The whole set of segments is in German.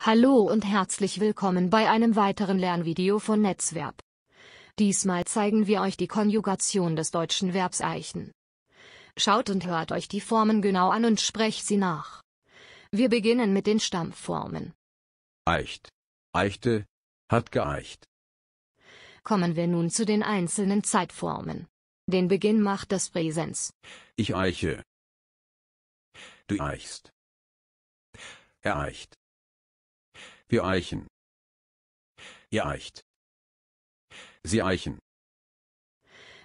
Hallo und herzlich willkommen bei einem weiteren Lernvideo von Netzverb. Diesmal zeigen wir euch die Konjugation des deutschen Verbs eichen. Schaut und hört euch die Formen genau an und sprecht sie nach. Wir beginnen mit den Stammformen. Eicht. Eichte. Hat geeicht. Kommen wir nun zu den einzelnen Zeitformen. Den Beginn macht das Präsens. Ich eiche. Du eichst. Er eicht. Wir eichen. Ihr eicht. Sie eichen.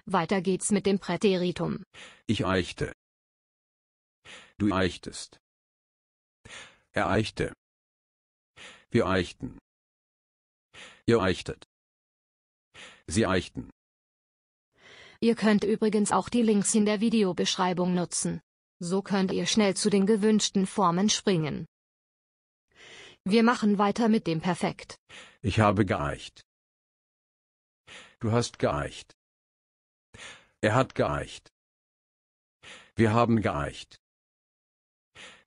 Weiter geht's mit dem Präteritum. Ich eichte. Du eichtest. Er eichte. Wir eichten. Ihr eichtet. Sie eichten. Ihr könnt übrigens auch die Links in der Videobeschreibung nutzen. So könnt ihr schnell zu den gewünschten Formen springen. Wir machen weiter mit dem Perfekt. Ich habe geeicht. Du hast geeicht. Er hat geeicht. Wir haben geeicht.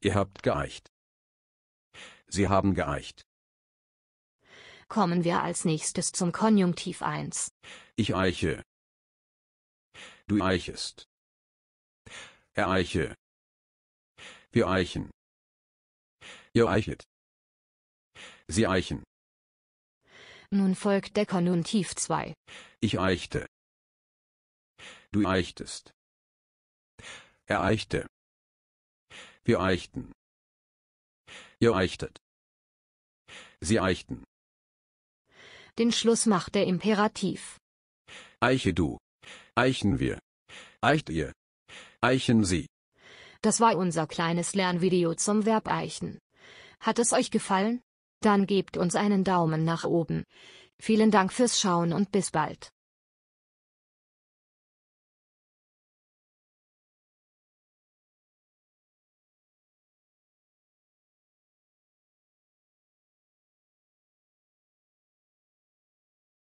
Ihr habt geeicht. Sie haben geeicht. Kommen wir als nächstes zum Konjunktiv 1. Ich eiche. Du eichest. Er eiche. Wir eichen. Ihr eichet. Sie eichen. Nun folgt der Konjunktiv 2. Ich eichte. Du eichtest. Er eichte. Wir eichten. Ihr eichtet. Sie eichten. Den Schluss macht der Imperativ. Eiche du. Eichen wir. Eicht ihr. Eichen Sie. Das war unser kleines Lernvideo zum Verb eichen. Hat es euch gefallen? Dann gebt uns einen Daumen nach oben. Vielen Dank fürs Schauen und bis bald.